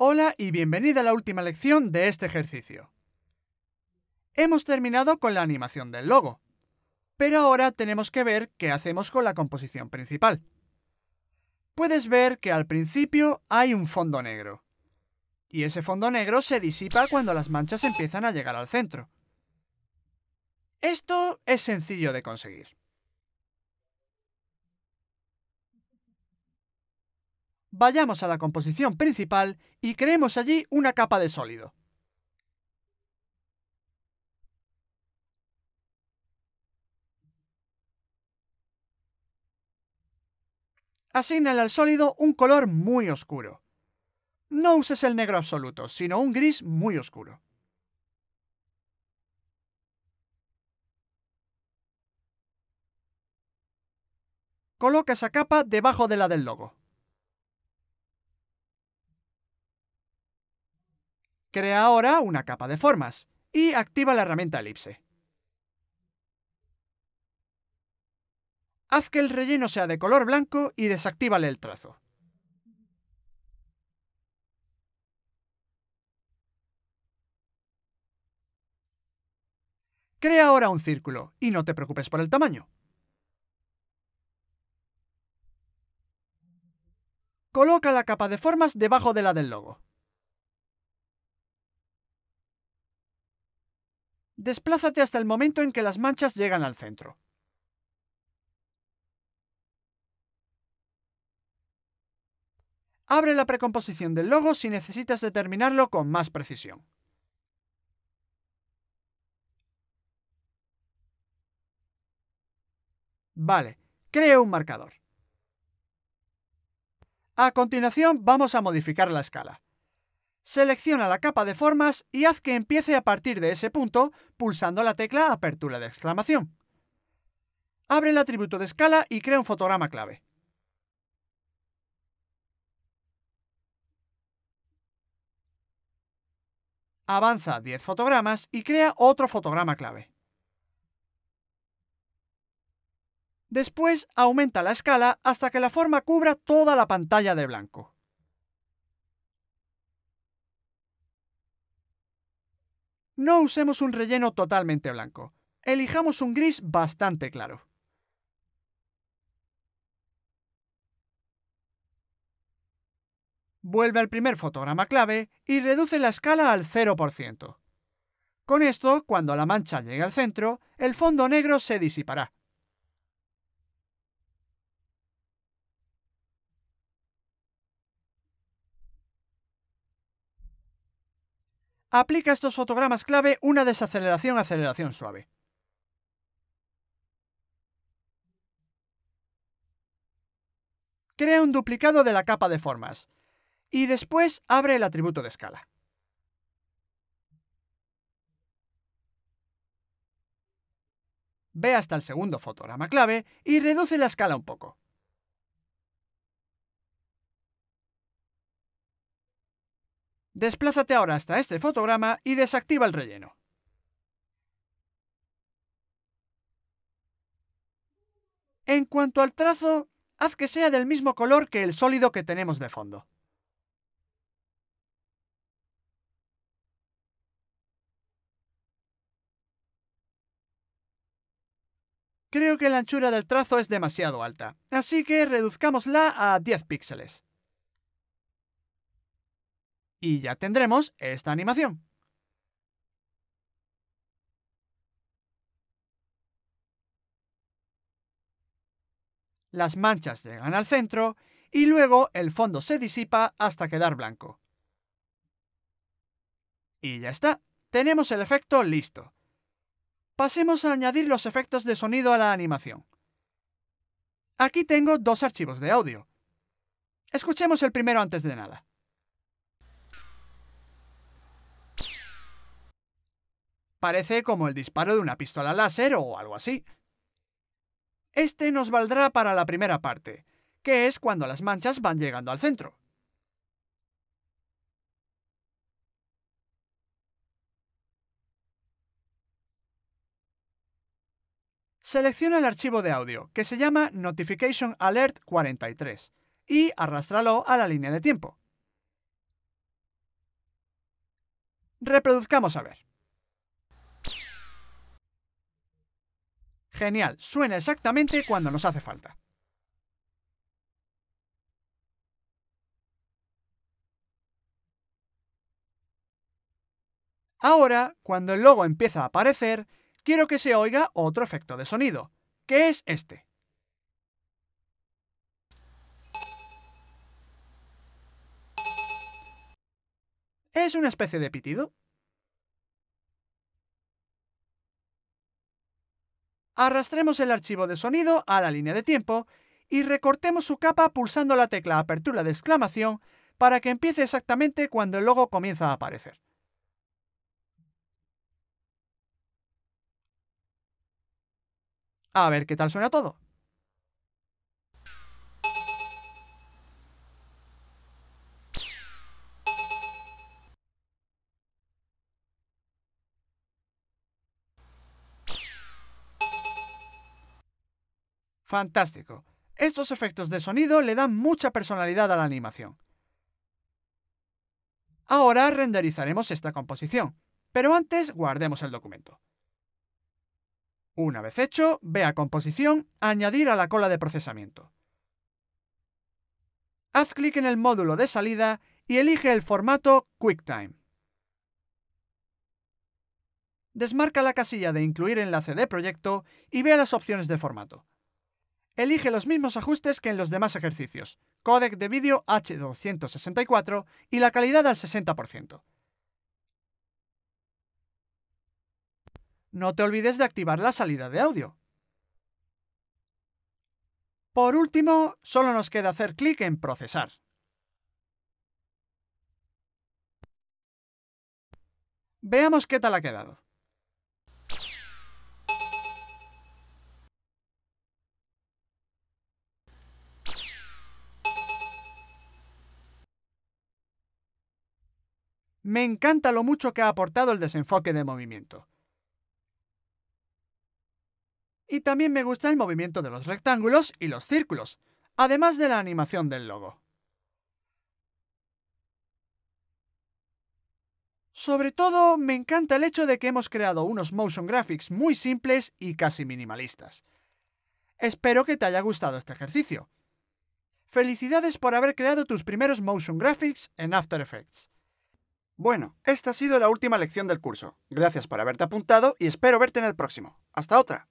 Hola y bienvenida a la última lección de este ejercicio. Hemos terminado con la animación del logo, pero ahora tenemos que ver qué hacemos con la composición principal. Puedes ver que al principio hay un fondo negro, y ese fondo negro se disipa cuando las manchas empiezan a llegar al centro. Esto es sencillo de conseguir. vayamos a la composición principal y creemos allí una capa de sólido. Asignale al sólido un color muy oscuro. No uses el negro absoluto, sino un gris muy oscuro. Coloca esa capa debajo de la del logo. Crea ahora una capa de formas y activa la herramienta elipse. Haz que el relleno sea de color blanco y desactívale el trazo. Crea ahora un círculo y no te preocupes por el tamaño. Coloca la capa de formas debajo de la del logo. Desplázate hasta el momento en que las manchas llegan al centro. Abre la precomposición del logo si necesitas determinarlo con más precisión. Vale, creo un marcador. A continuación vamos a modificar la escala. Selecciona la capa de formas y haz que empiece a partir de ese punto pulsando la tecla apertura de exclamación. Abre el atributo de escala y crea un fotograma clave. Avanza 10 fotogramas y crea otro fotograma clave. Después aumenta la escala hasta que la forma cubra toda la pantalla de blanco. No usemos un relleno totalmente blanco. Elijamos un gris bastante claro. Vuelve al primer fotograma clave y reduce la escala al 0%. Con esto, cuando la mancha llegue al centro, el fondo negro se disipará. aplica a estos fotogramas clave una desaceleración-aceleración suave. Crea un duplicado de la capa de formas y después abre el atributo de escala. Ve hasta el segundo fotograma clave y reduce la escala un poco. Desplázate ahora hasta este fotograma y desactiva el relleno. En cuanto al trazo, haz que sea del mismo color que el sólido que tenemos de fondo. Creo que la anchura del trazo es demasiado alta, así que reduzcámosla a 10 píxeles y ya tendremos esta animación. Las manchas llegan al centro y luego el fondo se disipa hasta quedar blanco. Y ya está, tenemos el efecto listo. Pasemos a añadir los efectos de sonido a la animación. Aquí tengo dos archivos de audio. Escuchemos el primero antes de nada. Parece como el disparo de una pistola láser o algo así. Este nos valdrá para la primera parte, que es cuando las manchas van llegando al centro. Selecciona el archivo de audio, que se llama Notification Alert 43, y arrástralo a la línea de tiempo. Reproduzcamos a ver. Genial, suena exactamente cuando nos hace falta. Ahora, cuando el logo empieza a aparecer, quiero que se oiga otro efecto de sonido, que es este. Es una especie de pitido, Arrastremos el archivo de sonido a la línea de tiempo y recortemos su capa pulsando la tecla apertura de exclamación para que empiece exactamente cuando el logo comienza a aparecer. A ver qué tal suena todo. Fantástico. Estos efectos de sonido le dan mucha personalidad a la animación. Ahora renderizaremos esta composición, pero antes guardemos el documento. Una vez hecho, ve a Composición, Añadir a la cola de procesamiento. Haz clic en el módulo de salida y elige el formato QuickTime. Desmarca la casilla de Incluir enlace de proyecto y vea las opciones de formato elige los mismos ajustes que en los demás ejercicios, codec de vídeo H264 y la calidad al 60%. No te olvides de activar la salida de audio. Por último, solo nos queda hacer clic en Procesar. Veamos qué tal ha quedado. Me encanta lo mucho que ha aportado el desenfoque de movimiento. Y también me gusta el movimiento de los rectángulos y los círculos, además de la animación del logo. Sobre todo, me encanta el hecho de que hemos creado unos motion graphics muy simples y casi minimalistas. Espero que te haya gustado este ejercicio. Felicidades por haber creado tus primeros motion graphics en After Effects. Bueno, esta ha sido la última lección del curso. Gracias por haberte apuntado y espero verte en el próximo. Hasta otra.